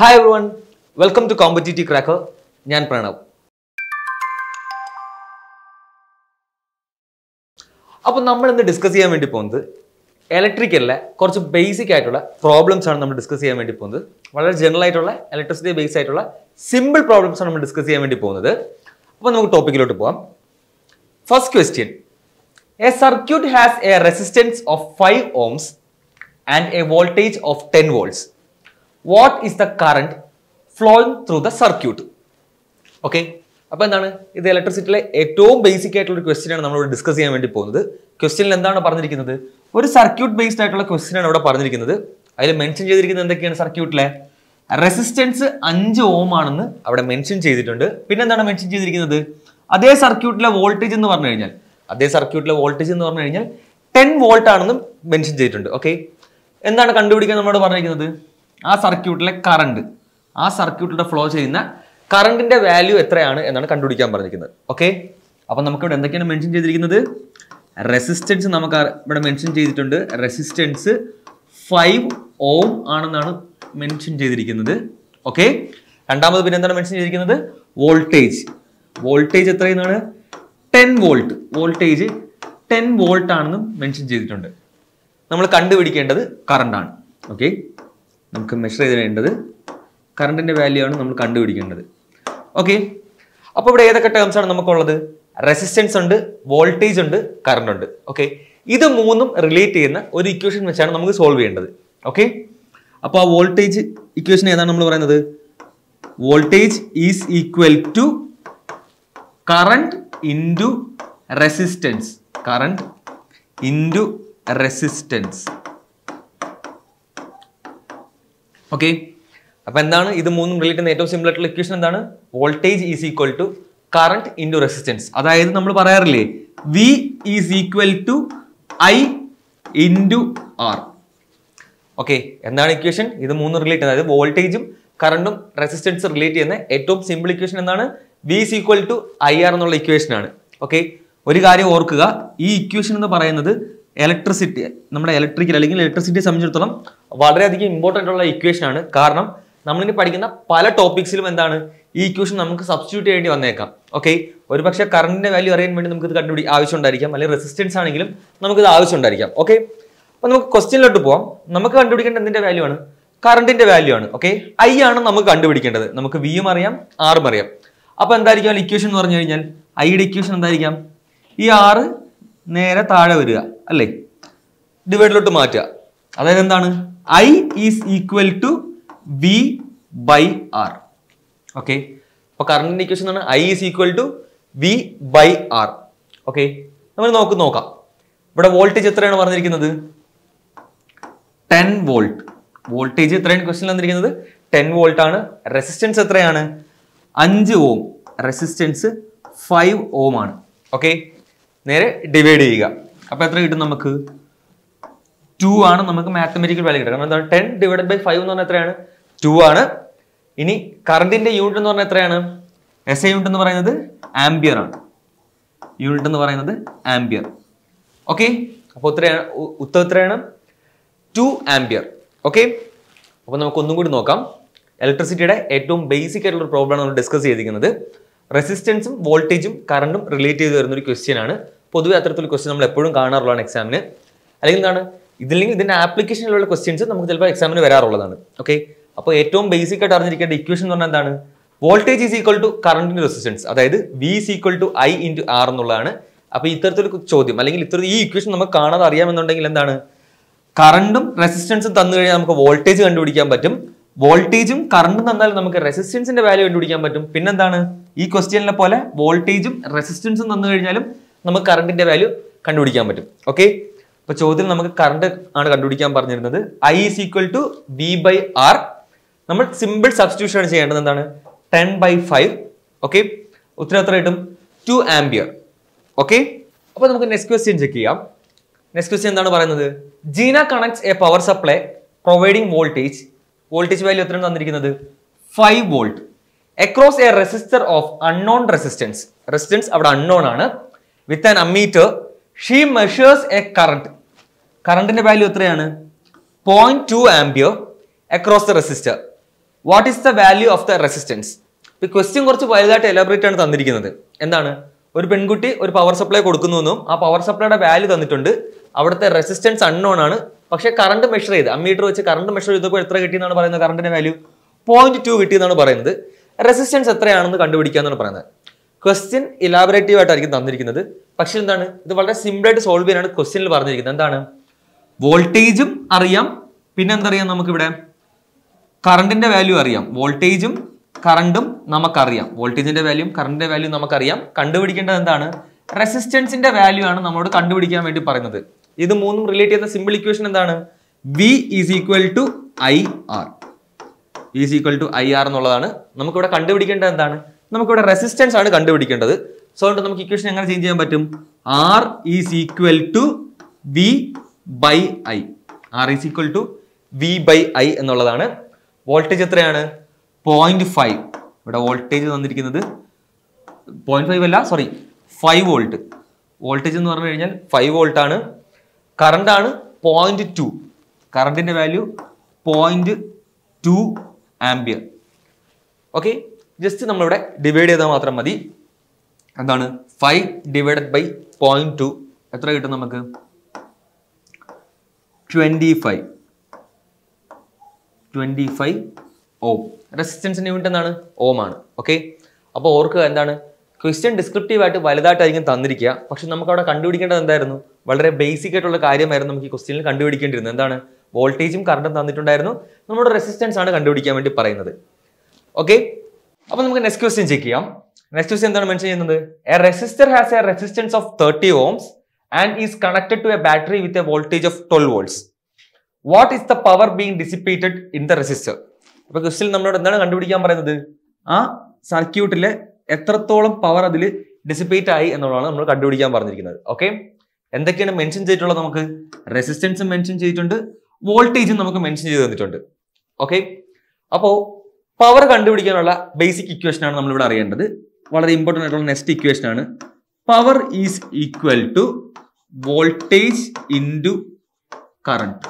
Hi everyone welcome to competitive cracker ഞാൻ പ്രണവ് അപ്പോൾ നമ്മൾ ഇന്ന് ഡിസ്കസ് ചെയ്യാൻ വേണ്ടി പോകുന്നത് ഇലക്ട്രിക്കലിലെ കുറച്ച് ബേസിക് ആയിട്ടുള്ള പ്രോബ്ലംസ് ആണ് നമ്മൾ ഡിസ്കസ് ചെയ്യാൻ വേണ്ടി പോകുന്നത് വളരെ ജനറൽ ആയിട്ടുള്ള ഇലക്ട്രിസിറ്റി ബേസ് ആയിട്ടുള്ള സിമ്പിൾ പ്രോബ്ലംസ് ആണ് നമ്മൾ ഡിസ്കസ് ചെയ്യാൻ വേണ്ടി പോകുന്നത് അപ്പോൾ നമുക്ക് ടോപ്പിക്കിലോട്ട് പോകാം first question a circuit has a resistance of five ohms and a voltage of ten volts what is the current flowing through the circuit okay അപ്പൊ എന്താണ് ഇത് ഇലക്ട്രിസിറ്റിയിലെ ഏറ്റവും ബേസിക് ആയിട്ടുള്ള ഒരു ആണ് നമ്മളിവിടെ ഡിസ്കസ് ചെയ്യാൻ വേണ്ടി പോകുന്നത് ക്വസ്റ്റ്യനിൽ എന്താണ് പറഞ്ഞിരിക്കുന്നത് ഒരു സർക്യൂട്ട് ബേസ്ഡ് ആയിട്ടുള്ള ആണ് ഇവിടെ പറഞ്ഞിരിക്കുന്നത് അതിൽ മെൻഷൻ ചെയ്തിരിക്കുന്നത് എന്തൊക്കെയാണ് സർക്യൂട്ടിലെ റെസിസ്റ്റൻസ് അഞ്ച് ഓം ആണെന്ന് അവിടെ മെൻഷൻ ചെയ്തിട്ടുണ്ട് പിന്നെ എന്താണ് മെൻഷൻ ചെയ്തിരിക്കുന്നത് അതേ സർക്യൂട്ടിലെ വോൾട്ടേജ് എന്ന് പറഞ്ഞു കഴിഞ്ഞാൽ അതേ സർക്യൂട്ടിലെ വോൾട്ടേജ് എന്ന് പറഞ്ഞു കഴിഞ്ഞാൽ ടെൻ വോൾട്ട് ആണെന്നും മെൻഷൻ ചെയ്തിട്ടുണ്ട് ഓക്കെ എന്താണ് കണ്ടുപിടിക്കാൻ നമ്മളോട് പറഞ്ഞിരിക്കുന്നത് ആ സർക്യൂട്ടിലെ കറണ്ട് ആ സർക്യൂട്ടിലൂടെ ഫ്ലോ ചെയ്യുന്ന കറണ്ടിന്റെ വാല്യൂ എത്രയാണ് എന്നാണ് കണ്ടുപിടിക്കാൻ പറഞ്ഞിരിക്കുന്നത് ഓക്കെ അപ്പം നമുക്കിവിടെ എന്തൊക്കെയാണ് മെൻഷൻ ചെയ്തിരിക്കുന്നത് റെസിസ്റ്റൻസ് നമുക്ക് ഇവിടെ മെൻഷൻ ചെയ്തിട്ടുണ്ട് റെസിസ്റ്റൻസ് ഫൈവ് ഓം ആണെന്നാണ് മെൻഷൻ ചെയ്തിരിക്കുന്നത് ഓക്കെ രണ്ടാമത് പിന്നെ എന്താണ് മെൻഷൻ ചെയ്തിരിക്കുന്നത് വോൾട്ടേജ് വോൾട്ടേജ് എത്രയെന്നാണ് ten volt voltage ten volt ആണെന്നും മെൻഷൻ ചെയ്തിട്ടുണ്ട് നമ്മൾ കണ്ടുപിടിക്കേണ്ടത് കറണ്ടാണ് ഓക്കെ നമുക്ക് മെഷർ ചെയ്തിടേണ്ടത് കറണ്ടിൻ്റെ വാല്യൂ ആണ് നമ്മൾ കണ്ടുപിടിക്കേണ്ടത് ഓക്കെ അപ്പോൾ ഇവിടെ ഏതൊക്കെ ടേംസ് ആണ് നമുക്കുള്ളത് റെസിസ്റ്റൻസ് ഉണ്ട് വോൾട്ടേജ് ഉണ്ട് കറണ്ട് ഉണ്ട് ഓക്കെ ഇത് മൂന്നും റിലേറ്റ് ചെയ്യുന്ന ഒരു ഇക്വേഷൻ വെച്ചാണ് നമുക്ക് സോൾവ് ചെയ്യേണ്ടത് ഓക്കെ അപ്പോൾ ആ വോൾട്ടേജ് ഇക്വേഷൻ ഏതാണ് നമ്മൾ പറയുന്നത് voltage is equal to current into resistance current into resistance okay അപ്പോൾ എന്താണ് ഇത് മൂന്നും റിലേറ്റ് ഏറ്റവും സിമ്പിൾ ആയിട്ടുള്ള ഇക്വേഷൻ എന്താണ് voltage is equal to current to resistance അതായത് നമ്മൾ പറയാറില്ലേ V is equal to I to R okay എന്താണ് ഇക്വേഷൻ ഇത് മൂന്ന് റിലേറ്റ് അതായത് വോൾട്ടേജും കറണ്ടും റെസിസ്റ്റൻസ് റിലേറ്റ് ചെയ്യുന്ന ഏറ്റവും സിമ്പിൾ ഇക്വേഷൻ എന്താണ് V is equal to I R എന്നുള്ള ഇക്വേഷനാണ് ഓക്കെ ഒരു കാര്യം ഓർക്കുക ഈ ഇക്വേഷൻ എന്ന് പറയുന്നത് ഇലക്ട്രിസിറ്റി നമ്മുടെ ഇലക്ട്രിക്കൽ അല്ലെങ്കിൽ ഇലക്ട്രിസിറ്റിയെ സംബന്ധിച്ചിടത്തോളം വളരെയധികം ഇമ്പോർട്ടൻ്റ് ഉള്ള ആണ് കാരണം നമ്മളിനി പഠിക്കുന്ന പല ടോപ്പിക്സിലും എന്താണ് ഈ ഇക്വേഷൻ നമുക്ക് സബ്സ്റ്റിറ്റ്യൂട്ട് ചെയ്യേണ്ടി വന്നേക്കാം ഓക്കെ ഒരു പക്ഷേ കറണ്ടിൻ്റെ വാല്യൂ അറിയാൻ വേണ്ടി നമുക്ക് കണ്ടുപിടി കണ്ടുപിടി ആവശ്യമുണ്ടായിരിക്കാം അല്ലെങ്കിൽ റെസിസ്റ്റൻസ് ആണെങ്കിലും നമുക്കിത് ആവശ്യമുണ്ടായിരിക്കാം ഓക്കെ അപ്പോൾ നമുക്ക് ക്വസ്റ്റ്യനിലോട്ട് പോവാം നമുക്ക് കണ്ടുപിടിക്കേണ്ട എന്തിൻ്റെ വാല്യൂ ആണ് കറണ്ടിൻ്റെ വാല്യൂ ആണ് ഓക്കെ ഐ ആണ് നമുക്ക് കണ്ടുപിടിക്കേണ്ടത് നമുക്ക് വിയും അറിയാം ആറും അറിയാം അപ്പോൾ എന്തായിരിക്കും ഇക്വേഷൻ എന്ന് പറഞ്ഞു കഴിഞ്ഞാൽ ഐയുടെ ഇക്വേഷൻ എന്തായിരിക്കാം ഈ ആറ് നേരെ താഴെ വരിക അല്ലേ ഡിവൈഡിലോട്ട് മാറ്റുക അതായത് എന്താണ് I is equal to V by R okay അപ്പൊ കറണ്ടിന്റെ ഇക്വേഷൻ എന്താണ് I is equal to V by R okay നമ്മൾ നോക്ക് നോക്കാം ഇവിടെ വോൾട്ടേജ് എത്രയാണ് പറഞ്ഞിരിക്കുന്നത് ടെൻ വോൾട്ട് വോൾട്ടേജ് എത്രയാണ് ക്വസ്റ്റനിൽ വന്നിരിക്കുന്നത് ടെൻ വോൾട്ട് ആണ് റെസിസ്റ്റൻസ് എത്രയാണ് അഞ്ച് ഓം റെസിസ്റ്റൻസ് ഫൈവ് ഓം ആണ് ഓക്കെ നേരെ ഡിവൈഡ് ചെയ്യുക അപ്പോൾ എത്ര കിട്ടും നമുക്ക് ടു ആണ് നമുക്ക് മാത്തമെറ്റിക്കൽ വാല്യൂ കിട്ടുക എന്താണ് ടെൻ ഡിവൈഡഡ് ബൈ ഫൈവ് എന്ന് പറഞ്ഞാൽ എത്രയാണ് ടു ആണ് ഇനി കറണ്ടിന്റെ യൂണിറ്റ് എന്ന് പറഞ്ഞാൽ എത്രയാണ് എസ് ഐ യൂണിറ്റ് എന്ന് പറയുന്നത് ആംബിയർ ആണ് യൂണിറ്റ് എന്ന് പറയുന്നത് ആംബിയർ ഓക്കെ അപ്പോൾ എത്രയാണ് ഉത്തരം എത്രയാണ് ടു ആംബിയർ ഓക്കെ അപ്പോൾ നമുക്ക് ഒന്നും കൂടി നോക്കാം ഇലക്ട്രിസിറ്റിയുടെ ഏറ്റവും ബേസിക് ആയിട്ടുള്ള ഒരു പ്രോബ്ലമാണ് നമ്മൾ ഡിസ്കസ് ചെയ്തിരിക്കുന്നത് റെസിസ്റ്റൻസും വോൾട്ടേജും കറണ്ടും റിലേറ്റ് ചെയ്ത് വരുന്ന ഒരു ക്വസ്റ്റ്യൻ ആണ് പൊതുവെ അത്തരത്തിൽ ക്വസ്റ്റ്യൻ നമ്മൾ എപ്പോഴും കാണാറുള്ളതാണ് എക്സാമിന് അല്ലെങ്കിൽ എന്താണ് ഇതില്ലെങ്കിൽ ഇതിൻ്റെ ആപ്ലിക്കേഷനിലുള്ള ക്വസ്റ്റ്യൻസ് നമുക്ക് ചിലപ്പോൾ എക്സാമിന് വരാറുള്ളതാണ് ഓക്കെ അപ്പോൾ ഏറ്റവും ബേസിക് ആയിട്ട് അറിഞ്ഞിരിക്കേണ്ട ഇക്വേഷൻ എന്ന് പറഞ്ഞാൽ എന്താണ് വോൾട്ടേജ് ഈസ് ഈക്വൽ ടു കറണ്ടിൻ്റെ റെസിസ്റ്റൻസ് അതായത് V is equal to I into R എന്നുള്ളതാണ് അപ്പോൾ ഇത്തരത്തിലൊരു ചോദ്യം അല്ലെങ്കിൽ ഇത്തരം ഈ ഇക്വേഷൻ നമുക്ക് കാണാതെ അറിയാമെന്നുണ്ടെങ്കിൽ എന്താണ് കറണ്ടും റെസിസ്റ്റൻസും തന്നു കഴിഞ്ഞാൽ നമുക്ക് വോൾട്ടേജ് കണ്ടുപിടിക്കാൻ പറ്റും വോൾട്ടേജും കറണ്ടും തന്നാൽ നമുക്ക് റെസിസ്റ്റൻസിന്റെ വാല്യൂ കണ്ടുപിടിക്കാൻ പറ്റും പിന്നെന്താണ് ഈ ക്വസ്റ്റ്യനിലെ പോലെ വോൾട്ടേജും റെസിസ്റ്റൻസും തന്നു കഴിഞ്ഞാലും നമുക്ക് കറണ്ടിന്റെ വാല്യൂ കണ്ടുപിടിക്കാൻ പറ്റും ഓക്കെ അപ്പൊ ചോദ്യം നമുക്ക് കറണ്ട് ആണ് കണ്ടുപിടിക്കാൻ പറഞ്ഞിരുന്നത് I is equal to V by R നമ്മൾ സിമ്പിൾ സബ്സ്റ്റിറ്റ്യൂഷൻ ആണ് ചെയ്യേണ്ടത് എന്താണ് ടെൻ ബൈ ഫൈവ് ഓക്കെ ഉത്തരം എത്ര കിട്ടും ടു ആംബിയർ ഓക്കെ അപ്പൊ നമുക്ക് നെക്സ്റ്റ് ക്വസ്റ്റ്യൻ ചെക്ക് ചെയ്യാം നെക്സ്റ്റ് ക്വസ്റ്റ്യൻ എന്താണ് പറയുന്നത് Jeena connects a power supply providing voltage voltage value എത്രയാണ് തന്നിരിക്കുന്നത് five volt across a resistor of unknown resistance resistance അവിടെ അൺനോൺ ആണ് with an ammeter she measures a current കറണ്ടിന്റെ വാല്യൂ എത്രയാണ് point two ampere across the resistor what is the value of the resistance ഇപ്പൊ question കുറച്ച് വലുതായിട്ട് എലബറേറ്റ് ആണ് തന്നിരിക്കുന്നത് എന്താണ് ഒരു പെൺകുട്ടി ഒരു പവർ സപ്ലൈ കൊടുക്കുന്നുവെന്നും ആ പവർ സപ്ലൈയുടെ വാല്യൂ തന്നിട്ടുണ്ട് അവിടുത്തെ റെസിസ്റ്റൻസ് അൺനോൺ ആണ് പക്ഷേ കറണ്ട് മെഷർ ചെയ്ത് അമ്മീറ്റർ വെച്ച് കറണ്ട് മെഷർ ചെയ്തപ്പോൾ എത്ര കിട്ടി എന്നാണ് പറയുന്നത് കറണ്ടിന്റെ വാല്യൂ പോയിന്റ് ടു കിട്ടിയെന്നാണ് പറയുന്നത് റെസിസ്റ്റൻസ് എത്രയാണെന്ന് കണ്ടുപിടിക്കുക എന്നാണ് പറയുന്നത് ക്വസ്റ്റ്യൻ ഇലാബറേറ്റീവ് ആയിട്ടായിരിക്കും തന്നിരിക്കുന്നത് പക്ഷേ എന്താണ് ഇത് വളരെ സിമ്പിളായിട്ട് സോൾവ് ചെയ്യാനാണ് ക്വസ്റ്റ്യനിൽ പറഞ്ഞിരിക്കുന്നത് എന്താണ് വോൾട്ടേജും അറിയാം എന്തറിയാം നമുക്കിവിടെ കറണ്ടിന്റെ വാല്യൂ അറിയാം വോൾട്ടേജും കറണ്ടും നമുക്കറിയാം വോൾട്ടേജിന്റെ വാല്യൂം കറണ്ടിന്റെ വാല്യൂ നമുക്കറിയാം കണ്ടുപിടിക്കേണ്ടത് എന്താണ് റെസിസ്റ്റൻസിന്റെ വാല്യൂ ആണ് നമ്മളോട് കണ്ടുപിടിക്കാൻ വേണ്ടി പറയുന്നത് ഇത് മൂന്നും റിലേറ്റ് ചെയ്യുന്ന സിമ്പിൾ ഇക്വേഷൻ എന്താണ് V is equal to I R is equal to I R എന്നുള്ളതാണ് നമുക്കിവിടെ കണ്ടുപിടിക്കേണ്ടത് എന്താണ് നമുക്കിവിടെ റെസിസ്റ്റൻസ് ആണ് കണ്ടുപിടിക്കേണ്ടത് സോ അതുകൊണ്ട് നമുക്ക് ഇക്വേഷൻ എങ്ങനെ ചേഞ്ച് ചെയ്യാൻ പറ്റും R is equal to V by I R is equal to V by I എന്നുള്ളതാണ് വോൾട്ടേജ് എത്രയാണ് പോയിന്റ് ഫൈവ് ഇവിടെ വോൾട്ടേജ് തന്നിരിക്കുന്നത് പോയിന്റ് ഫൈവ് അല്ല സോറി ഫൈവ് വോൾട്ട് വോൾട്ടേജ് എന്ന് പറഞ്ഞു കഴിഞ്ഞാൽ ഫൈവ് വോൾട്ട് ആണ് കറണ്ട് ആണ് പോയിന്റ് ടു കറണ്ടിന്റെ value point two ampere okay just നമ്മളിവിടെ ഡിവൈഡ് ചെയ്താൽ മാത്രം മതി എന്താണ് five divided by point two എത്ര കിട്ടും നമുക്ക് twenty five twenty five ohm റെസിസ്റ്റൻസിന് unit എന്താണ് ഓം ആണ് ഓക്കെ അപ്പോൾ ഓർക്കുക എന്താണ് ക്വസ്റ്റ്യൻ ഡിസ്ക്രിപ്റ്റീവായിട്ട് വലുതായിട്ടായിരിക്കും തന്നിരിക്കുക പക്ഷെ നമുക്ക് അവിടെ കണ്ടുപിടിക്കേണ്ടത് എന്തായിരുന്നു വളരെ ബേസിക് ആയിട്ടുള്ള കാര്യമായിരുന്നു നമുക്ക് ഈ ക്വസ്റ്റ്യനിൽ കണ്ടുപിടിക്കേണ്ടിരുന്നത് എന്താണ് വോൾട്ടേജും കറണ്ടും തന്നിട്ടുണ്ടായിരുന്നു നമ്മുടെ റെസിസ്റ്റൻസ് ആണ് കണ്ടുപിടിക്കാൻ വേണ്ടി പറയുന്നത് ഓക്കെ അപ്പൊ നമുക്ക് നെക്സ്റ്റ് ക്വസ്റ്റ്യൻ ചെക്ക് ചെയ്യാം നെക്സ്റ്റ് ക്വസ്റ്റ്യൻ എന്താണ് മെൻഷൻ ചെയ്യുന്നത് a resistor has a resistance of thirty ohms and is connected to a battery with a voltage of twelve volts what is the power being dissipated in the resistor അപ്പൊ question നമ്മളോട് എന്താണ് കണ്ടുപിടിക്കാൻ പറയുന്നത് ആ സർക്യൂട്ടിലെ എത്രത്തോളം power അതിൽ dissipate ആയി എന്നുള്ളതാണ് നമ്മൾ കണ്ടുപിടിക്കാൻ പറഞ്ഞിരിക്കുന്നത് ഓക്കെ എന്തൊക്കെയാണ് മെൻഷൻ ചെയ്തിട്ടുള്ളത് നമുക്ക് റെസിസ്റ്റൻസും മെൻഷൻ ചെയ്തിട്ടുണ്ട് വോൾട്ടേജും നമുക്ക് മെൻഷൻ ചെയ്ത് തന്നിട്ടുണ്ട് ഓക്കെ അപ്പോൾ പവർ കണ്ടുപിടിക്കാനുള്ള ബേസിക് ഇക്വേഷൻ ആണ് നമ്മൾ ഇവിടെ അറിയേണ്ടത് വളരെ ഇമ്പോർട്ടൻ്റ് ആയിട്ടുള്ള നെക്സ്റ്റ് ഇക്വേഷൻ ആണ് power is equal to voltage into current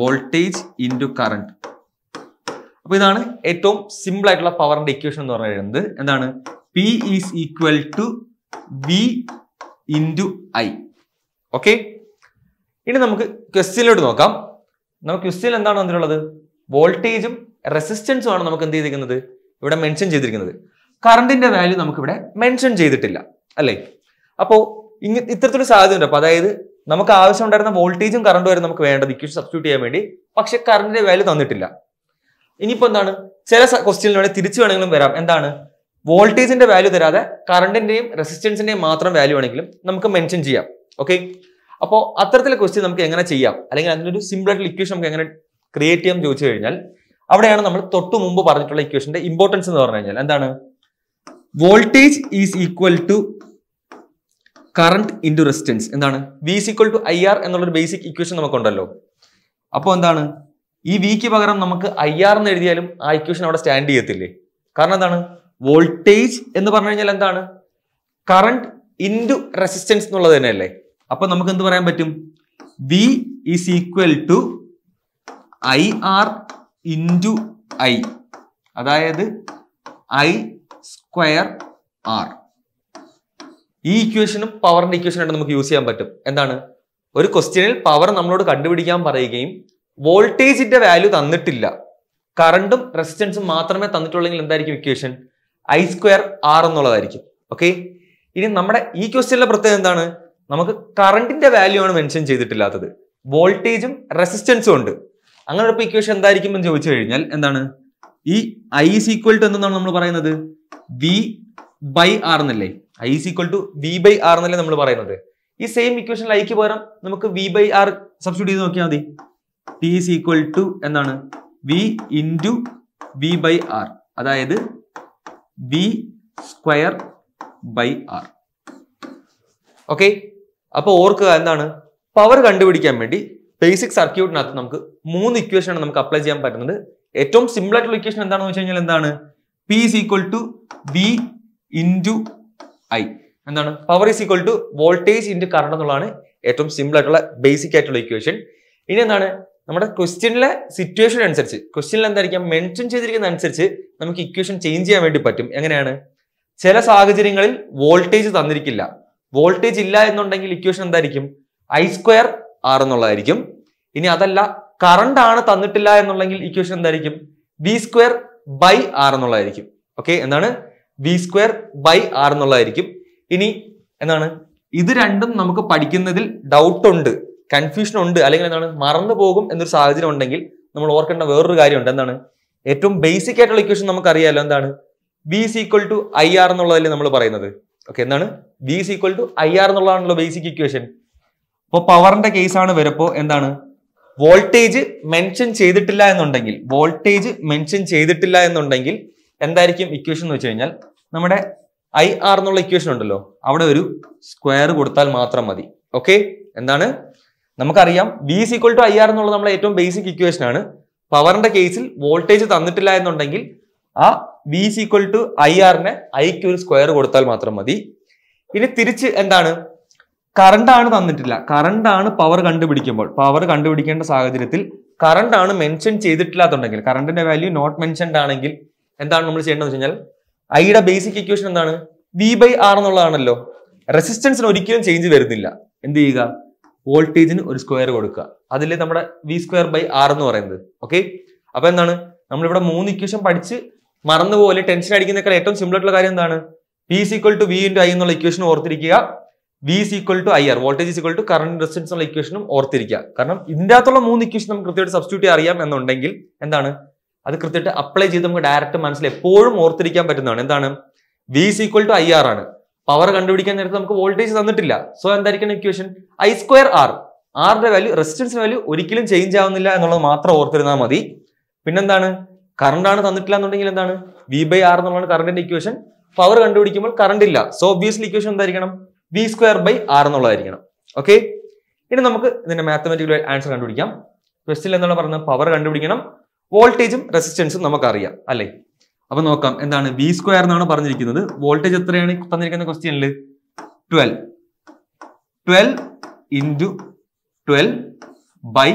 voltage into current അപ്പോൾ ഇതാണ് ഏറ്റവും സിമ്പിൾ ആയിട്ടുള്ള പവറിന്റെ ഇക്വേഷൻ എന്ന് പറയുന്നത് എന്താണ് P is equal to V into I okay ഇനി നമുക്ക് ക്വസ്റ്റ്യനിലോട്ട് നോക്കാം നമുക്ക് ക്വസ്റ്റ്യൻ എന്താണ് വന്നിട്ടുള്ളത് വോൾട്ടേജും റെസിസ്റ്റൻസും ആണ് നമുക്ക് എന്ത് ചെയ്തിരിക്കുന്നത് ഇവിടെ മെൻഷൻ ചെയ്തിരിക്കുന്നത് കറണ്ടിന്റെ വാല്യൂ നമുക്കിവിടെ മെൻഷൻ ചെയ്തിട്ടില്ല അല്ലേ അപ്പോൾ ഇങ്ങ ഇത്തരത്തിലൊരു ഉണ്ട് അപ്പൊ അതായത് നമുക്ക് ആവശ്യം ഉണ്ടായിരുന്ന വോൾട്ടേജും കറണ്ടും വരെ നമുക്ക് വേണ്ടത് ഇക്വേഷൻ സബ്സ്റ്റിറ്റ്യൂട്ട് ചെയ്യാൻ വേണ്ടി പക്ഷെ കറണ്ടിന്റെ വാല്യൂ തന്നിട്ടില്ല ഇനിയിപ്പോ എന്താണ് ചില ക്വസ്റ്റ്യനിൽ വേണേൽ തിരിച്ചു വേണമെങ്കിലും വരാം എന്താണ് വോൾട്ടേജിന്റെ വാല്യൂ തരാതെ കറണ്ടിന്റെയും റെസിസ്റ്റൻസിന്റെയും മാത്രം വാല്യൂ ആണെങ്കിലും നമുക്ക് മെൻഷൻ ചെയ്യാം ഓക്കെ അപ്പോൾ അത്തരത്തിലെ ക്വസ്റ്റ്യൻ നമുക്ക് എങ്ങനെ ചെയ്യാം അല്ലെങ്കിൽ അതിനൊരു സിമ്പിൾ ആയിട്ടുള്ള ഇക്വേഷൻ നമുക്ക് എങ്ങനെ ക്രിയേറ്റ് ചെയ്യാം ചോദിച്ചു കഴിഞ്ഞാൽ അവിടെയാണ് നമ്മൾ തൊട്ടു മുമ്പ് പറഞ്ഞിട്ടുള്ള ഇക്വേഷന്റെ ഇമ്പോർട്ടൻസ് എന്ന് പറഞ്ഞു കഴിഞ്ഞാൽ എന്താണ് voltage is equal to current into resistance എന്താണ് V is equal to I R എന്നുള്ളൊരു ബേസിക് ഇക്വേഷൻ നമുക്കുണ്ടല്ലോ അപ്പോൾ എന്താണ് ഈ വിക്ക് പകരം നമുക്ക് ഐ ആർ എന്ന് എഴുതിയാലും ആ ഇക്വേഷൻ അവിടെ സ്റ്റാൻഡ് ചെയ്യത്തില്ലേ കാരണം എന്താണ് വോൾട്ടേജ് എന്ന് പറഞ്ഞു കഴിഞ്ഞാൽ എന്താണ് കറണ്ട് ഇൻറ്റു റെസിസ്റ്റൻസ് എന്നുള്ളത് തന്നെയല്ലേ അപ്പൊ നമുക്ക് എന്ത് പറയാൻ പറ്റും V is equal to I R into I അതായത് ഐ സ്ക്വയർ ആർ ഈ ഇക്വേഷനും പവറിന്റെ ആയിട്ട് നമുക്ക് യൂസ് ചെയ്യാൻ പറ്റും എന്താണ് ഒരു ക്വസ്റ്റ്യനിൽ പവർ നമ്മളോട് കണ്ടുപിടിക്കാൻ പറയുകയും വോൾട്ടേജിന്റെ വാല്യൂ തന്നിട്ടില്ല കറണ്ടും റെസിസ്റ്റൻസും മാത്രമേ തന്നിട്ടുള്ളെങ്കിൽ എന്തായിരിക്കും ഇക്വേഷൻ ഐ സ്ക്വയർ ആർ എന്നുള്ളതായിരിക്കും ഓക്കെ ഇനി നമ്മുടെ ഈ ക്വസ്റ്റ്യനിലെ പ്രത്യേകത എന്താണ് നമുക്ക് കറണ്ടിന്റെ വാല്യൂ ആണ് മെൻഷൻ ചെയ്തിട്ടില്ലാത്തത് വോൾട്ടേജും റെസിസ്റ്റൻസും ഉണ്ട് അങ്ങനെ ഇപ്പോൾ ഇക്വേഷൻ എന്തായിരിക്കും എന്ന് ചോദിച്ചു കഴിഞ്ഞാൽ എന്താണ് ഈ ഐ ഇസ് ഈക്വൽ ടു എന്താണ് നമ്മൾ പറയുന്നത് വി ബൈ ആർ എന്നല്ലേ I is equal to V by R എന്നല്ലേ നമ്മൾ പറയുന്നത് ഈ സെയിം ഇക്വേഷൻ ഐക്ക് പകരം നമുക്ക് വി ബൈ ആർ സബ്സ്റ്റിറ്റ്യൂട്ട് ചെയ്ത് നോക്കിയാൽ മതി ടി ഇസ് ഈക്വൽ ടു എന്താണ് V into V by R അതായത് V square by R okay അപ്പോൾ ഓർക്കുക എന്താണ് പവർ കണ്ടുപിടിക്കാൻ വേണ്ടി ബേസിക് സർക്യൂട്ടിനകത്ത് നമുക്ക് മൂന്ന് ഇക്വേഷനാണ് നമുക്ക് അപ്ലൈ ചെയ്യാൻ പറ്റുന്നത് ഏറ്റവും സിമ്പിൾ ആയിട്ടുള്ള ഇക്വേഷൻ എന്താണെന്ന് വെച്ച് കഴിഞ്ഞാൽ എന്താണ് P is equal to V into I എന്താണ് power is equal to voltage into current എന്നുള്ളതാണ് ഏറ്റവും സിമ്പിൾ ആയിട്ടുള്ള ബേസിക് ആയിട്ടുള്ള ഇക്വേഷൻ ഇനി എന്താണ് നമ്മുടെ ക്വസ്റ്റ്യനിലെ സിറ്റുവേഷൻ അനുസരിച്ച് ക്വസ്റ്റ്യനിൽ എന്തായിരിക്കാം മെൻഷൻ ചെയ്തിരിക്കുന്ന അനുസരിച്ച് നമുക്ക് ഇക്വേഷൻ ചേഞ്ച് ചെയ്യാൻ വേണ്ടി പറ്റും എങ്ങനെയാണ് ചില സാഹചര്യങ്ങളിൽ വോൾട്ടേജ് തന്നിരിക്കില്ല വോൾട്ടേജ് ഇല്ല എന്നുണ്ടെങ്കിൽ ഇക്വേഷൻ എന്തായിരിക്കും ഐ സ്ക്വയർ ആർ എന്നുള്ളതായിരിക്കും ഇനി അതല്ല കറണ്ട് ആണ് തന്നിട്ടില്ല എന്നുള്ളെങ്കിൽ ഇക്വേഷൻ എന്തായിരിക്കും വി സ്ക്വയർ ബൈ ആർ എന്നുള്ളതായിരിക്കും ഓക്കെ എന്താണ് വി സ്ക്വയർ ബൈ ആർ എന്നുള്ളതായിരിക്കും ഇനി എന്താണ് ഇത് രണ്ടും നമുക്ക് പഠിക്കുന്നതിൽ ഡൗട്ട് ഉണ്ട് കൺഫ്യൂഷൻ ഉണ്ട് അല്ലെങ്കിൽ എന്താണ് മറന്നു പോകും എന്നൊരു സാഹചര്യം ഉണ്ടെങ്കിൽ നമ്മൾ ഓർക്കേണ്ട വേറൊരു കാര്യമുണ്ട് എന്താണ് ഏറ്റവും ബേസിക് ആയിട്ടുള്ള ഇക്വേഷൻ അറിയാമല്ലോ എന്താണ് V is equal to I R എന്നുള്ളതല്ലേ നമ്മൾ പറയുന്നത് ഓക്കെ എന്താണ് V is equal to I R എന്നുള്ളതാണല്ലോ ബേസിക് ഇക്വേഷൻ അപ്പോൾ പവറിന്റെ കേസാണ് വരപ്പോ എന്താണ് വോൾട്ടേജ് മെൻഷൻ ചെയ്തിട്ടില്ല എന്നുണ്ടെങ്കിൽ വോൾട്ടേജ് മെൻഷൻ ചെയ്തിട്ടില്ല എന്നുണ്ടെങ്കിൽ എന്തായിരിക്കും ഇക്വേഷൻ എന്ന് വെച്ച് കഴിഞ്ഞാൽ നമ്മുടെ ഐ ആർ എന്നുള്ള ഇക്വേഷൻ ഉണ്ടല്ലോ അവിടെ ഒരു സ്ക്വയർ കൊടുത്താൽ മാത്രം മതി ഓക്കെ എന്താണ് നമുക്കറിയാം V is equal to I R എന്നുള്ള നമ്മുടെ ഏറ്റവും ബേസിക് ഇക്വേഷൻ ആണ് പവറിന്റെ കേസിൽ വോൾട്ടേജ് തന്നിട്ടില്ല എന്നുണ്ടെങ്കിൽ ആ V is equal to I ആറിന് ഐക്ക് ഒരു സ്ക്വയർ കൊടുത്താൽ മാത്രം മതി ഇനി തിരിച്ച് എന്താണ് കറണ്ട് ആണ് തന്നിട്ടില്ല കറണ്ട് ആണ് പവർ കണ്ടുപിടിക്കുമ്പോൾ പവർ കണ്ടുപിടിക്കേണ്ട സാഹചര്യത്തിൽ കറണ്ട് ആണ് മെൻഷൻ ചെയ്തിട്ടില്ലാത്തുണ്ടെങ്കിൽ കറണ്ടിന്റെ വാല്യൂ നോട്ട് മെൻഷൻഡ് ആണെങ്കിൽ എന്താണ് നമ്മൾ ചെയ്യേണ്ടത് വെച്ച് കഴിഞ്ഞാൽ ഐയുടെ ബേസിക് ഇക്വേഷൻ എന്താണ് വി ബൈ ആർ എന്നുള്ളതാണല്ലോ റെസിസ്റ്റൻസിന് ഒരിക്കലും ചേഞ്ച് വരുന്നില്ല എന്ത് ചെയ്യുക വോൾട്ടേജിന് ഒരു സ്ക്വയർ കൊടുക്കുക അതിൽ നമ്മുടെ വി സ്ക്വയർ ബൈ ആർ എന്ന് പറയുന്നത് ഓക്കെ അപ്പൊ എന്താണ് നമ്മളിവിടെ മൂന്ന് ഇക്വേഷൻ പഠിച്ച് മറന്നുപോലെ ടെൻഷൻ അടിക്കുന്നേക്കാൾ ഏറ്റവും സിമ്പിൾ ആയിട്ടുള്ള കാര്യം എന്താണ് P equal to V into I എന്നുള്ള ഇക്വേഷൻ ഓർത്തിരിക്കുക V is equal to I R voltage is equal to current resistance ഉള്ള ഇക്വേഷനും ഓർത്തിരിക്കുക കാരണം ഇതിൻ്റെ അകത്തുള്ള മൂന്ന് ഇക്വേഷൻ നമുക്ക് കൃത്യമായിട്ട് സബ്സ്റ്റിറ്റ്യൂട്ട് അറിയാം എന്നുണ്ടെങ്കിൽ എന്താണ് അത് കൃത്യമായിട്ട് അപ്ലൈ ചെയ്ത് നമുക്ക് ഡയറക്റ്റ് മനസ്സിൽ എപ്പോഴും ഓർത്തിരിക്കാൻ പറ്റുന്നതാണ് എന്താണ് V is equal to I R ആണ് പവർ കണ്ടുപിടിക്കാൻ നേരത്തെ നമുക്ക് വോൾട്ടേജ് തന്നിട്ടില്ല സോ എന്തായിരിക്കണം ഇക്വേഷൻ ഐ സ്ക്വയർ ആർ ആറിന്റെ വാല്യൂ റെസിസ്റ്റൻസ് വാല്യൂ ഒരിക്കലും ചേഞ്ച് ആവുന്നില്ല എന്നുള്ളത് മാത്രം ഓർത്തിരുന്നാൽ മതി പിന്നെന്താണ് കറണ്ട് ആണ് തന്നിട്ടില്ല എന്നുണ്ടെങ്കിൽ എന്താണ് വി ബൈ ആർ എന്നുള്ളതാണ് കറണ്ടിന്റെ ഇക്വേഷൻ പവർ കണ്ടുപിടിക്കുമ്പോൾ കറണ്ട് ഇല്ല സോ ഒബ്വിയസ്ലി ഇക്വേഷൻ എന്തായിരിക്കണം വി സ്ക്വയർ ബൈ ആർ എന്നുള്ളതായിരിക്കണം ഓക്കെ ഇനി നമുക്ക് ഇതിന്റെ മാത്തമെറ്റിക്കൽ ആൻസർ കണ്ടുപിടിക്കാം ക്വസ്റ്റിൽ എന്താണ് പറയുന്നത് പവർ കണ്ടുപിടിക്കണം വോൾട്ടേജും റെസിസ്റ്റൻസും നമുക്കറിയാം അല്ലേ അപ്പൊ നോക്കാം എന്താണ് വി സ്ക്വയർ എന്നാണ് പറഞ്ഞിരിക്കുന്നത് വോൾട്ടേജ് എത്രയാണ് തന്നിരിക്കുന്ന ക്വസ്റ്റ്യനിൽ twelve twelve into twelve by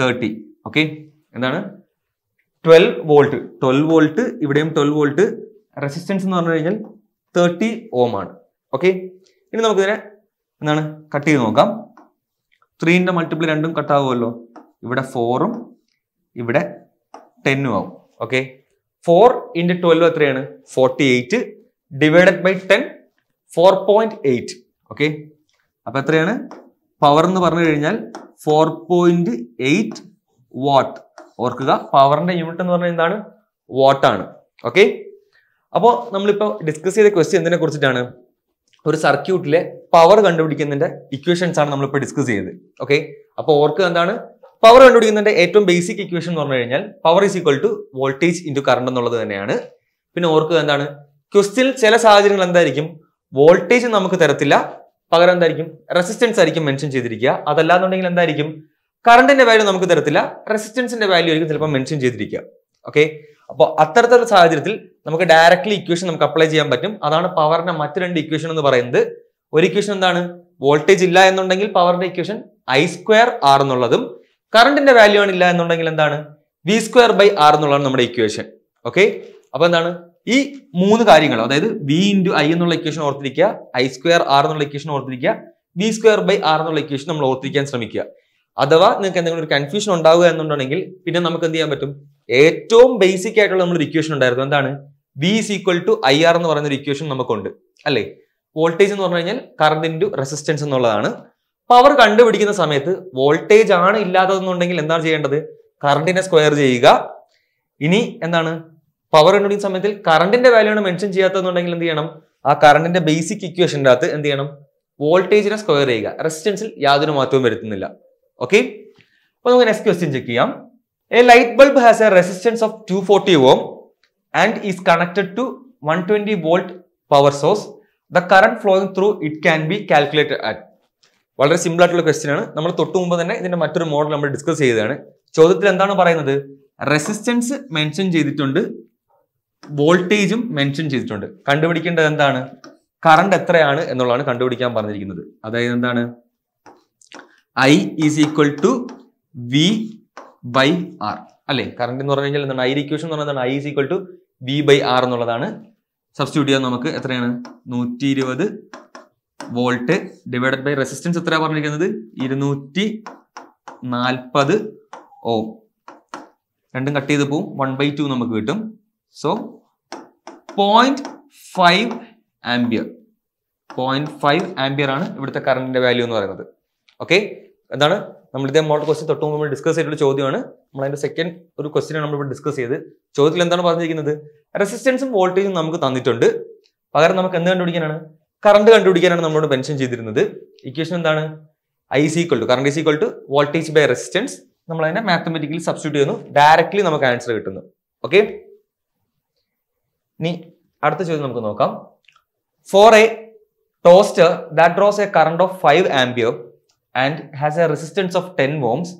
thirty okay എന്താണ് ട്വൽവ് വോൾട്ട് ട്വൽവ് വോൾട്ട് ഇവിടെയും ട്വൽവ് വോൾട്ട് റെസിസ്റ്റൻസ് എന്ന് പറഞ്ഞു കഴിഞ്ഞാൽ തേർട്ടി ഓം ആണ് ഓക്കെ ഇനി നമുക്കിതിനെ എന്താണ് കട്ട് ചെയ്ത് നോക്കാം ത്രീന്റെ മൾട്ടിപ്പിൾ രണ്ടും കട്ടാകുമല്ലോ ഇവിടെ ഫോറും ഇവിടെ ടെന്നും ആവും ഓക്കെ ഫോർ ഇൻറ്റു ട്വൽവ് എത്രയാണ് forty eight divided by ten four point eight okay അപ്പൊ എത്രയാണ് പവർ എന്ന് പറഞ്ഞു കഴിഞ്ഞാൽ ഫോർ പോയിന്റ് എയ്റ്റ് വാട്ട് ഓർക്കുക പവറിന്റെ യൂണിറ്റ് എന്ന് പറഞ്ഞാൽ എന്താണ് വാട്ടാണ് ഓക്കെ അപ്പോൾ നമ്മളിപ്പോ ഡിസ്കസ് ചെയ്ത ക്വസ്റ്റ്യൻ എന്തിനെ കുറിച്ചിട്ടാണ് ഒരു സർക്യൂട്ടിലെ പവർ കണ്ടുപിടിക്കുന്നതിന്റെ ഇക്വേഷൻസ് ആണ് നമ്മളിപ്പോൾ ഡിസ്കസ് ചെയ്തത് ഓക്കെ അപ്പോൾ ഓർക്ക് എന്താണ് പവർ കണ്ടുപിടിക്കുന്നതിന്റെ ഏറ്റവും ബേസിക് ഇക്വേഷൻ എന്ന് പറഞ്ഞു കഴിഞ്ഞാൽ power is equal to voltage into current എന്നുള്ളത് തന്നെയാണ് പിന്നെ ഓർക്കുക എന്താണ് ക്വസ്റ്റിൽ ചില സാഹചര്യങ്ങൾ എന്തായിരിക്കും വോൾട്ടേജ് നമുക്ക് തരത്തില്ല പകരം എന്തായിരിക്കും റെസിസ്റ്റൻസ് ആയിരിക്കും മെൻഷൻ ചെയ്തിരിക്കുക അതല്ലാന്നുണ്ടെങ്കിൽ എന്തായിരിക്കും കറണ്ടിന്റെ വാല്യൂ നമുക്ക് തരത്തില്ല റെസിസ്റ്റൻസിന്റെ വാല്യൂ ആയിരിക്കും ചിലപ്പോൾ മെൻഷൻ ചെയ്തിരിക്കുക ഓക്കെ അപ്പോൾ അത്തരത്തിലൊരു സാഹചര്യത്തിൽ നമുക്ക് ഡയറക്ട്ലി ഇക്വേഷൻ നമുക്ക് അപ്ലൈ ചെയ്യാൻ പറ്റും അതാണ് പവറിന്റെ മറ്റു രണ്ട് ഇക്വേഷൻ എന്ന് പറയുന്നത് ഒരു ഇക്വേഷൻ എന്താണ് വോൾട്ടേജ് ഇല്ല എന്നുണ്ടെങ്കിൽ പവറിന്റെ ഇക്വേഷൻ ഐ സ്ക്വയർ ആർ എന്നുള്ളതും കറണ്ടിന്റെ വാല്യൂ ആണ് ഇല്ല എന്നുണ്ടെങ്കിൽ എന്താണ് വി സ്ക്വയർ ബൈ ആർ എന്നുള്ളതാണ് നമ്മുടെ ഇക്വേഷൻ ഓക്കെ അപ്പൊ എന്താണ് ഈ മൂന്ന് കാര്യങ്ങൾ അതായത് വി ഇൻറ്റു ഐ എന്നുള്ള ഇക്വേഷൻ ഓർത്തിരിക്കുക ഐ സ്ക്വയർ ആർ എന്നുള്ള ഇക്വേഷൻ ഓർത്തിരിക്കുക വി സ്ക്വയർ ബൈ ആർ എന്നുള്ള ഇക്വേഷൻ നമ്മൾ ഓർത്തിരിക്കാൻ ശ്രമിക്കുക അഥവാ നിങ്ങൾക്ക് എന്തെങ്കിലും ഒരു കൺഫ്യൂഷൻ ഉണ്ടാവുക എന്നുണ്ടെങ്കിൽ പിന്നെ നമുക്ക് എന്ത് ചെയ്യാൻ പറ്റും ഏറ്റവും ബേസിക് ആയിട്ടുള്ള നമ്മൾ ഇക്വേഷൻ ഉണ്ടായിരുന്നു എന്താണ് V is equal to I R എന്ന് പറയുന്ന ഒരു ഇക്വേഷൻ നമുക്കുണ്ട് അല്ലേ വോൾട്ടേജ് എന്ന് പറഞ്ഞു കഴിഞ്ഞാൽ കറണ്ട് ഇൻറ്റു റെസിസ്റ്റൻസ് എന്നുള്ളതാണ് പവർ കണ്ടുപിടിക്കുന്ന സമയത്ത് വോൾട്ടേജ് ആണ് ഇല്ലാത്തതെന്നുണ്ടെങ്കിൽ എന്താണ് ചെയ്യേണ്ടത് കറണ്ടിനെ സ്ക്വയർ ചെയ്യുക ഇനി എന്താണ് പവർ കണ്ടുപിടിക്കുന്ന സമയത്തിൽ കറണ്ടിന്റെ വാല്യൂ ആണ് മെൻഷൻ ചെയ്യാത്തതെന്നുണ്ടെങ്കിൽ എന്ത് ചെയ്യണം ആ കറണ്ടിന്റെ ബേസിക് ഇക്വേഷൻ്റെ അകത്ത് എന്ത് ചെയ്യണം വോൾട്ടേജിനെ സ്ക്വയർ ചെയ്യുക റെസിസ്റ്റൻസിൽ യാതൊരു മാറ്റവും വരുത്തുന്നില്ല ഓക്കെ അപ്പോൾ നമുക്ക് നെക്സ്റ്റ് ക്വസ്റ്റ്യൻ ചെക്ക് ചെയ്യാം a light bulb has a resistance of two forty ohm and is connected to one twenty volt power source the current flowing through it can be calculated at. വളരെ simple ആയിട്ടുള്ള question ആണ് നമ്മൾ തൊട്ട് മുമ്പ് തന്നെ ഇതിന്റെ മറ്റൊരു മോഡൽ നമ്മൾ ഡിസ്കസ് ചെയ്തതാണ് ചോദ്യത്തിൽ എന്താണ് പറയുന്നത് റെസിസ്റ്റൻസ് മെൻഷൻ ചെയ്തിട്ടുണ്ട് വോൾട്ടേജും മെൻഷൻ ചെയ്തിട്ടുണ്ട് കണ്ടുപിടിക്കേണ്ടത് എന്താണ് കറണ്ട് എത്രയാണ് എന്നുള്ളതാണ് കണ്ടുപിടിക്കാൻ പറഞ്ഞിരിക്കുന്നത് അതായത് എന്താണ് I is equal to V by R അല്ലെ കറണ്ട് എന്ന് പറഞ്ഞു കഴിഞ്ഞാൽ എന്താണ് ഐ ഇക്വേഷൻ എന്ന് പറയുന്നത് I equal to V by R എന്നുള്ളതാണ് സബ്സ്റ്റിറ്റ്യൂട്ട് ചെയ്യാൻ നമുക്ക് എത്രയാണ് നൂറ്റി ഇരുപത് വോൾട്ട് ഡിവൈഡഡ് ബൈ റെസിസ്റ്റൻസ് എത്ര പറഞ്ഞിരിക്കുന്നത് ഇരുന്നൂറ്റി നാൽപ്പത് ഓ രണ്ടും കട്ട് ചെയ്ത് പോവും വൺ ബൈ ടു നമുക്ക് കിട്ടും so point five ampere point five ampere ആണ് ഇവിടുത്തെ കറണ്ടിന്റെ വാല്യൂ എന്ന് പറയുന്നത് ഓക്കെ എന്താണ് നമ്മൾ ഇതേ മോഡൽ ക്വസ്റ്റ്യൻ തൊട്ട് മുമ്പ് ഡിസ്കസ് ചെയ്തിട്ടുള്ള ചോദ്യമാണ് നമ്മൾ അതിന്റെ സെക്കൻഡ് ഒരു ക്വസ്റ്റിനാണ് നമ്മൾ ഇവിടെ ഡിസ്കസ് ചെയ്ത് ചോദ്യത്തിൽ എന്താണ് പറഞ്ഞിരിക്കുന്നത് റെസിസ്റ്റൻസും വോൾട്ടേജും നമുക്ക് തന്നിട്ടുണ്ട് പകരം നമുക്ക് എന്ത് കണ്ടുപിടിക്കാനാണ് കറണ്ട് കണ്ടുപിടിക്കാനാണ് നമ്മളോട് മെൻഷൻ ചെയ്തിരുന്നത് ഇക്വേഷൻ എന്താണ് I C equal to current is equal to voltage by resistance നമ്മൾ അതിനെ മാത്തമെറ്റിക്കലി സബ്സ്റ്റിറ്റ്യൂട്ട് ചെയ്യുന്നു ഡയറക്ട്ലി നമുക്ക് ആൻസർ കിട്ടുന്നു ഓക്കെ ഇനി അടുത്ത ചോദ്യം നമുക്ക് നോക്കാം for a toaster that draws a current of five ampere and has a resistance of ten ohms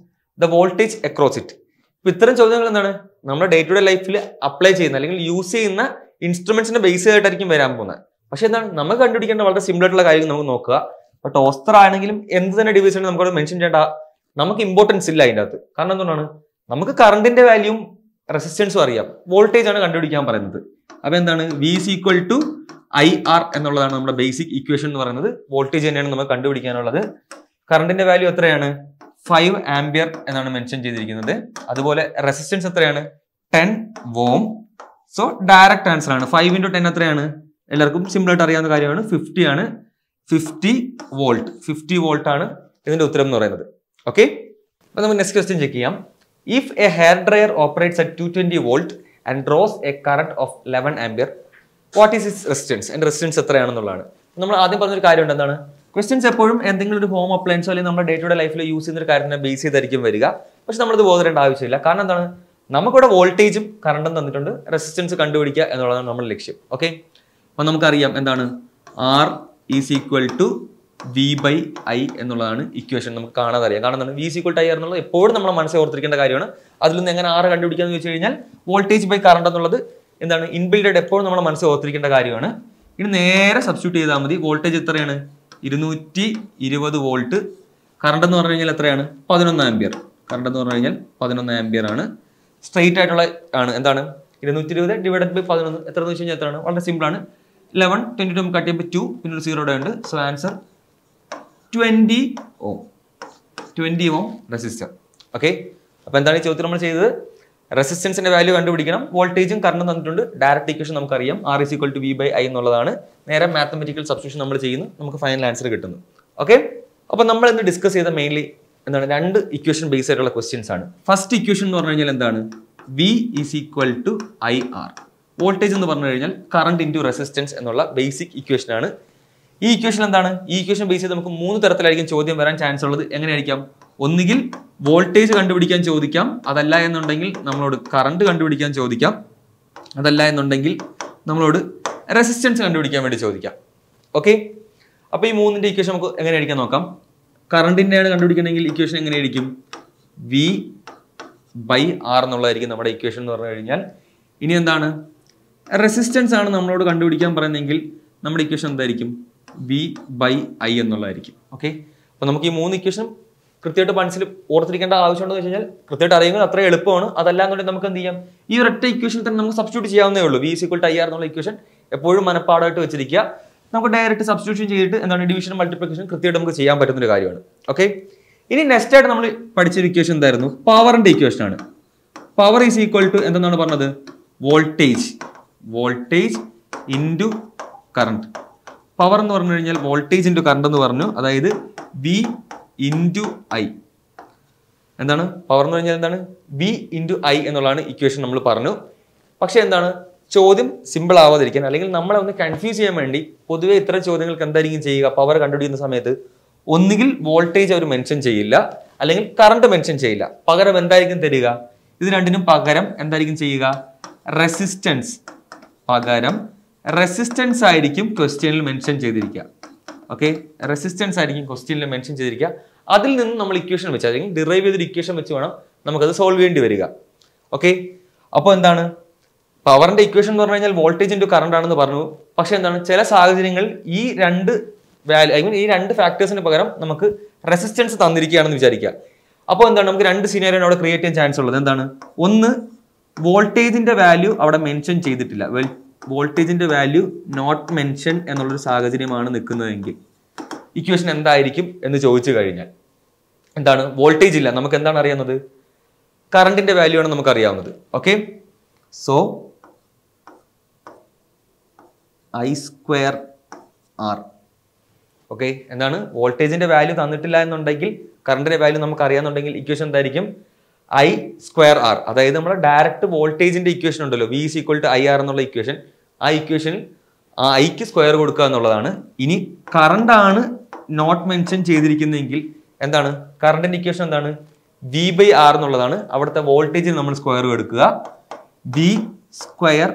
the voltage across it ഇപ്പൊ ഇത്തരം ചോദ്യങ്ങൾ എന്താണ് നമ്മുടെ ഡേ ടു ഡേ ലൈഫിൽ അപ്ലൈ ചെയ്യുന്ന അല്ലെങ്കിൽ യൂസ് ചെയ്യുന്ന ഇൻസ്ട്രുമെന്റ്സിന്റെ ബേസ് ആയിട്ടായിരിക്കും വരാൻ പോകുന്നത് പക്ഷെ എന്താണ് നമുക്ക് കണ്ടുപിടിക്കേണ്ട വളരെ സിമ്പിൾ ആയിട്ടുള്ള കാര്യം നമുക്ക് നോക്കുക അപ്പൊ ഓസ്റ്റർ ആണെങ്കിലും എന്ത് തന്നെ ഡിവൈസ് ആണെങ്കിലും നമുക്കത് മെൻഷൻ ചെയ്യേണ്ട നമുക്ക് ഇമ്പോർട്ടൻസ് ഇല്ല അതിൻ്റെ അകത്ത് കാരണം എന്തുകൊണ്ടാണ് നമുക്ക് കറണ്ടിന്റെ വാല്യൂ റെസിസ്റ്റൻസും അറിയാം വോൾട്ടേജ് ആണ് കണ്ടുപിടിക്കാൻ പറയുന്നത് അപ്പൊ എന്താണ് V is equal to I R എന്നുള്ളതാണ് നമ്മുടെ ബേസിക് ഇക്വേഷൻ എന്ന് പറയുന്നത് വോൾട്ടേജ് തന്നെയാണ് നമുക്ക് കണ്ടുപിടിക്കാനുള്ളത് കറണ്ടിന്റെ വാല്യൂ എത്രയാണ് ഫൈവ് ആംബിയർ എന്നാണ് മെൻഷൻ ചെയ്തിരിക്കുന്നത് അതുപോലെ റെസിസ്റ്റൻസ് എത്രയാണ് ten ohm so direct answer ആണ് ഫൈവ് ഇൻറ്റു ടെൻ എത്രയാണ് എല്ലാവർക്കും സിമ്പിൾ ആയിട്ട് അറിയാവുന്ന കാര്യമാണ് ഫിഫ്റ്റി ആണ് ഫിഫ്റ്റി വോൾട്ട് ഫിഫ്റ്റി വോൾട്ട് ആണ് ഇതിന്റെ ഉത്തരം എന്ന് പറയുന്നത് ഓക്കെ അപ്പൊ നമുക്ക് നെക്സ്റ്റ് ക്വസ്റ്റ്യൻ ചെക്ക് ചെയ്യാം if a hair dryer operates at two twenty volt and draws a current of eleven ampere what is is resistance and resistance എത്രയാണെന്നുള്ളതാണ് നമ്മൾ ആദ്യം പറഞ്ഞൊരു ഉണ്ട് എന്താണ് ക്വസ്റ്റ്യൻസ് എപ്പോഴും എന്തെങ്കിലും ഒരു ഹോം അപ്ലയൻസോ അല്ലെങ്കിൽ നമ്മുടെ ഡേ ടു ഡേ ലൈഫിൽ യൂസ് ചെയ്യുന്ന ഒരു കാര്യത്തിനെ ബേസ് ചെയ്തായിരിക്കും വരിക പക്ഷെ നമ്മളിത് ബോധരേണ്ട ആവശ്യമില്ല കാരണം എന്താണ് നമുക്കിവിടെ വോൾട്ടേജും കറണ്ടും തന്നിട്ടുണ്ട് റെസിസ്റ്റൻസ് കണ്ടുപിടിക്കുക എന്നുള്ളതാണ് നമ്മുടെ ലക്ഷ്യം ഓക്കെ അപ്പം നമുക്കറിയാം എന്താണ് R is equal to V by I എന്നുള്ളതാണ് ഇക്വേഷൻ നമുക്ക് കാണാതെ അറിയാം കാരണം എന്താണ് വി ഈക്വൽ ടു ഐ എന്നുള്ളത് എപ്പോഴും നമ്മൾ മനസ്സിൽ ഓർത്തിരിക്കേണ്ട കാര്യമാണ് അതിൽ നിന്ന് എങ്ങനെ ആറ് എന്ന് വെച്ച് കഴിഞ്ഞാൽ വോൾട്ടേജ് ബൈ കറണ്ട് എന്നുള്ളത് എന്താണ് ഇൻബിൽഡ് എപ്പോഴും നമ്മുടെ മനസ്സിൽ ഓർത്തിരിക്കേണ്ട കാര്യമാണ് ഇനി നേരെ സബ്സ്റ്റിറ്റ്യൂട്ട് ചെയ്താൽ മതി വോൾട്ടേജ് എത്രയാണ് ഇരുന്നൂറ്റി ഇരുപത് വോൾട്ട് കറണ്ട് എന്ന് പറഞ്ഞു കഴിഞ്ഞാൽ എത്രയാണ് പതിനൊന്ന് ആംബിയർ കറണ്ട് എന്ന് പറഞ്ഞു കഴിഞ്ഞാൽ പതിനൊന്ന് ആംബിയർ ആണ് സ്ട്രെയിറ്റ് ആയിട്ടുള്ള ആണ് എന്താണ് ഇരുന്നൂറ്റി ഇരുപത് ഡിവൈഡഡ് ബൈ പതിനൊന്ന് എത്ര എന്ന് വെച്ച് കഴിഞ്ഞാൽ എത്രയാണ് വളരെ സിമ്പിളാണ് ലെവൻ ട്വൻറ്റി ടു കട്ട് ചെയ്യുമ്പോൾ ടു പിന്നെ ഒരു സീറോയുടെ ഉണ്ട് so answer twenty ohm twenty ohm resistor okay അപ്പോൾ എന്താണ് ഈ ചോദ്യത്തിൽ നമ്മൾ ചെയ്തത് റെസിസ്റ്റൻസിന്റെ വാല്യൂ കണ്ടുപിടിക്കണം വോൾട്ടേജും കറണ്ടും തന്നിട്ടുണ്ട് ഡയറക്റ്റ് ഇക്വേഷൻ നമുക്കറിയാം R is equal to V by I എന്നുള്ളതാണ് നേരെ മാത്തമെറ്റിക്കൽ സബ്സ്റ്റിറ്റ്യൂഷൻ നമ്മൾ ചെയ്യുന്നു നമുക്ക് ഫൈനൽ ആൻസർ കിട്ടുന്നു ഓക്കെ അപ്പോൾ നമ്മൾ ഇന്ന് ഡിസ്കസ് ചെയ്ത മെയിൻലി എന്താണ് രണ്ട് ഇക്വേഷൻ ബേസ് ആയിട്ടുള്ള ക്വസ്റ്റ്യൻസ് ആണ് ഫസ്റ്റ് ഇക്വേഷൻ എന്ന് പറഞ്ഞു കഴിഞ്ഞാൽ എന്താണ് V is equal to I R voltage എന്ന് പറഞ്ഞു കഴിഞ്ഞാൽ കറണ്ട് ഇൻറ്റു റെസിസ്റ്റൻസ് എന്നുള്ള ബേസിക് ഇക്വേഷൻ ആണ് ഈ ഇക്വേഷൻ എന്താണ് ഈ ഇക്വേഷൻ ബേസ് ചെയ്ത് നമുക്ക് മൂന്ന് തരത്തിലായിരിക്കും ചോദ്യം വരാൻ ചാൻസ് ഉള്ളത് എങ്ങനെയായിരിക്കാം ഒന്നുകിൽ വോൾട്ടേജ് കണ്ടുപിടിക്കാൻ ചോദിക്കാം അതല്ല എന്നുണ്ടെങ്കിൽ നമ്മളോട് കറണ്ട് കണ്ടുപിടിക്കാൻ ചോദിക്കാം അതല്ല എന്നുണ്ടെങ്കിൽ നമ്മളോട് റെസിസ്റ്റൻസ് കണ്ടുപിടിക്കാൻ വേണ്ടി ചോദിക്കാം ഓക്കെ അപ്പോൾ ഈ മൂന്നിൻ്റെ ഇക്വേഷൻ നമുക്ക് എങ്ങനെ അടിക്കാൻ നോക്കാം കറണ്ടിൻ്റെയാണ് കണ്ടുപിടിക്കണമെങ്കിൽ ഇക്വേഷൻ ആയിരിക്കും വി ബൈ ആർ എന്നുള്ളതായിരിക്കും നമ്മുടെ ഇക്വേഷൻ എന്ന് പറഞ്ഞു കഴിഞ്ഞാൽ ഇനി എന്താണ് റെസിസ്റ്റൻസ് ആണ് നമ്മളോട് കണ്ടുപിടിക്കാൻ പറയുന്നതെങ്കിൽ നമ്മുടെ ഇക്വേഷൻ എന്തായിരിക്കും വി ബൈ ഐ എന്നുള്ളതായിരിക്കും ഓക്കെ അപ്പോൾ നമുക്ക് ഈ മൂന്ന് ഇക്വേഷനും കൃത്യമായിട്ട് മനസ്സിൽ ഓർത്തിരിക്കേണ്ട ആവശ്യമുണ്ടോ എന്ന് വെച്ച് കഴിഞ്ഞാൽ കൃത്യമായിട്ട് അറിയുന്നത് അത്ര എളുപ്പമാണ് അതല്ല എന്നുണ്ടെങ്കിൽ നമുക്ക് എന്ത് ചെയ്യാം ഈ ഒരൊറ്റ ഇക്വേഷൻ തന്നെ നമുക്ക് സബ്സ്റ്റിറ്റ്യൂട്ട് ചെയ്യാവുന്നേ ഉള്ളൂ വി സിക്വൽ ടൈ ആർ എന്നുള്ള ഇക്വേഷൻ എപ്പോഴും മനപ്പാടായിട്ട് വെച്ചിരിക്കുക നമുക്ക് ഡയറക്റ്റ് സബ്സ്റ്റിറ്റ്യൂഷൻ ചെയ്തിട്ട് എന്താണ് ഡിവിഷൻ മൾട്ടിപ്ലിക്കേഷൻ കൃത്യമായിട്ട് നമുക്ക് ചെയ്യാൻ പറ്റുന്ന ഒരു കാര്യമാണ് ഓക്കെ ഇനി നെക്സ്റ്റ് ആയിട്ട് നമ്മൾ പഠിച്ചൊരു ഇക്വേഷൻ എന്തായിരുന്നു പവറിന്റെ ഇക്വേഷൻ ആണ് പവർ ഈസ് ഈക്വൽ ടു എന്തെന്നാണ് പറഞ്ഞത് voltage voltage into current power എന്ന് പറഞ്ഞു കഴിഞ്ഞാൽ വോൾട്ടേജ് ഇൻറ്റു കറണ്ട് എന്ന് പറഞ്ഞു അതായത് വി ഇൻറ്റു ഐ എന്താണ് പവർ എന്ന് പറഞ്ഞാൽ എന്താണ് ബി ഇൻറ്റു ഐ എന്നുള്ളതാണ് ഇക്വേഷൻ നമ്മൾ പറഞ്ഞു പക്ഷേ എന്താണ് ചോദ്യം സിമ്പിൾ ആവാതിരിക്കാൻ അല്ലെങ്കിൽ നമ്മളെ ഒന്ന് കൺഫ്യൂസ് ചെയ്യാൻ വേണ്ടി പൊതുവേ ഇത്ര ചോദ്യങ്ങൾക്ക് എന്തായിരിക്കും ചെയ്യുക പവർ കണ്ടുപിടിക്കുന്ന സമയത്ത് ഒന്നുകിൽ വോൾട്ടേജ് അവർ മെൻഷൻ ചെയ്യില്ല അല്ലെങ്കിൽ കറണ്ട് മെൻഷൻ ചെയ്യില്ല പകരം എന്തായിരിക്കും തരിക ഇത് രണ്ടിനും പകരം എന്തായിരിക്കും ചെയ്യുക റെസിസ്റ്റൻസ് പകരം റെസിസ്റ്റൻസ് ആയിരിക്കും ക്വസ്റ്റ്യനിൽ മെൻഷൻ ചെയ്തിരിക്കുക ഓക്കെ റെസിസ്റ്റൻസ് ആയിരിക്കും ക്വസ്റ്റ്യനിൽ മെൻഷൻ ചെയ്തിരിക്കുക അതിൽ നിന്ന് നമ്മൾ ഇക്വേഷൻ വെച്ച് അല്ലെങ്കിൽ ഡിറൈവ് ചെയ്തൊരു ഇക്വേഷൻ വെച്ച് വേണം നമുക്കത് സോൾവ് ചെയ്യേണ്ടി വരിക ഓക്കെ അപ്പോൾ എന്താണ് പവറിന്റെ ഇക്വേഷൻ എന്ന് പറഞ്ഞു കഴിഞ്ഞാൽ വോൾട്ടേജ് ഇൻറ്റു കറണ്ട് ആണെന്ന് പറഞ്ഞു പക്ഷേ എന്താണ് ചില സാഹചര്യങ്ങളിൽ ഈ രണ്ട് വാല്യൂ ഐ മീൻ ഈ രണ്ട് ഫാക്ടേഴ്സിന് പകരം നമുക്ക് റെസിസ്റ്റൻസ് തന്നിരിക്കുകയാണെന്ന് വിചാരിക്കുക അപ്പോൾ എന്താണ് നമുക്ക് രണ്ട് സീനിയറിയാണ് അവിടെ ക്രിയേറ്റ് ചെയ്യാൻ ചാൻസ് ഉള്ളത് എന്താണ് ഒന്ന് വോൾട്ടേജിൻ്റെ വാല്യൂ അവിടെ മെൻഷൻ ചെയ്തിട്ടില്ല വോൾട്ടേജിൻ്റെ വാല്യൂ നോട്ട് മെൻഷൻ എന്നുള്ളൊരു സാഹചര്യമാണ് നിൽക്കുന്നതെങ്കിൽ ഇക്വേഷൻ എന്തായിരിക്കും എന്ന് ചോദിച്ചു കഴിഞ്ഞാൽ എന്താണ് വോൾട്ടേജ് ഇല്ല നമുക്ക് എന്താണ് അറിയാവുന്നത് കറണ്ടിന്റെ വാല്യൂ ആണ് നമുക്ക് അറിയാവുന്നത് okay so I square R okay എന്താണ് വോൾട്ടേജിന്റെ വാല്യൂ തന്നിട്ടില്ല എന്നുണ്ടെങ്കിൽ കറണ്ടിന്റെ വാല്യൂ നമുക്ക് അറിയാന്നുണ്ടെങ്കിൽ ഇക്വേഷൻ എന്തായിരിക്കും ഐ സ്ക്വയർ ആർ അതായത് നമ്മുടെ ഡയറക്റ്റ് വോൾട്ടേജിന്റെ ഇക്വേഷൻ ഉണ്ടല്ലോ V is equal to I R എന്നുള്ള ഇക്വേഷൻ ആ ഇക്വേഷൻ ആ ഐക്ക് സ്ക്വയർ കൊടുക്കുക എന്നുള്ളതാണ് ഇനി കറണ്ട് ആണ് നോട്ട് മെൻഷൻ ചെയ്തിരിക്കുന്നതെങ്കിൽ എന്താണ് കറണ്ടിന്റെ ഇക്വേഷൻ എന്താണ് വി ബൈ ആർ എന്നുള്ളതാണ് അവിടുത്തെ വോൾട്ടേജിൽ നമ്മൾ സ്ക്വയർ എടുക്കുക V square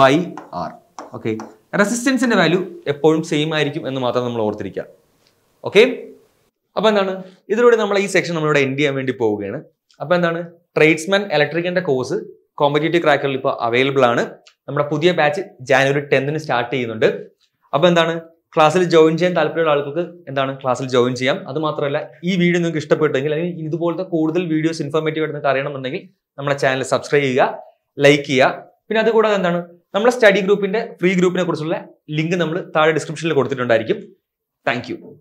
by R okay റെസിസ്റ്റൻസിന്റെ വാല്യൂ എപ്പോഴും സെയിം ആയിരിക്കും എന്ന് മാത്രം നമ്മൾ ഓർത്തിരിക്കുക ഓക്കെ അപ്പോൾ എന്താണ് ഇതിലൂടെ നമ്മൾ ഈ സെക്ഷൻ നമ്മളിവിടെ എൻഡ് ചെയ്യാൻ വേണ്ടി പോവുകയാണ് അപ്പോൾ എന്താണ് ട്രേഡ്സ്മാൻ ഇലക്ട്രിക്കിന്റെ കോഴ്സ് കോമ്പറ്റേറ്റീവ് ക്രാക്കറിൽ ഇപ്പോൾ അവൈലബിൾ ആണ് നമ്മുടെ പുതിയ ബാച്ച് ജാനുവരി ടെൻത്തിന് സ്റ്റാർട്ട് ചെയ്യുന്നുണ്ട് അപ്പോൾ എന്താണ് ക്ലാസ്സിൽ ജോയിൻ ചെയ്യാൻ താല്പര്യമുള്ള ആൾക്ക് എന്താണ് ക്ലാസ്സിൽ ജോയിൻ ചെയ്യാം അത് മാത്രമല്ല ഈ വീഡിയോ നിങ്ങൾക്ക് ഇഷ്ടപ്പെട്ടെങ്കിൽ അല്ലെങ്കിൽ ഇതുപോലത്തെ കൂടുതൽ വീഡിയോസ് ഇൻഫോർമേറ്റീവ് ആയിട്ട് നിങ്ങൾക്ക് അറിയണമെന്നുണ്ടെങ്കിൽ നമ്മുടെ ചാനൽ സബ്സ്ക്രൈബ് ചെയ്യുക ലൈക്ക് ചെയ്യുക പിന്നെ അതുകൂടാതെ എന്താണ് നമ്മുടെ സ്റ്റഡി ഗ്രൂപ്പിന്റെ ഫ്രീ ഗ്രൂപ്പിനെ കുറിച്ചുള്ള ലിങ്ക് നമ്മൾ താഴെ ഡിസ്ക്രിപ്ഷനിൽ കൊടുത്തിട്ടുണ്ടായിരിക്കും താങ്ക്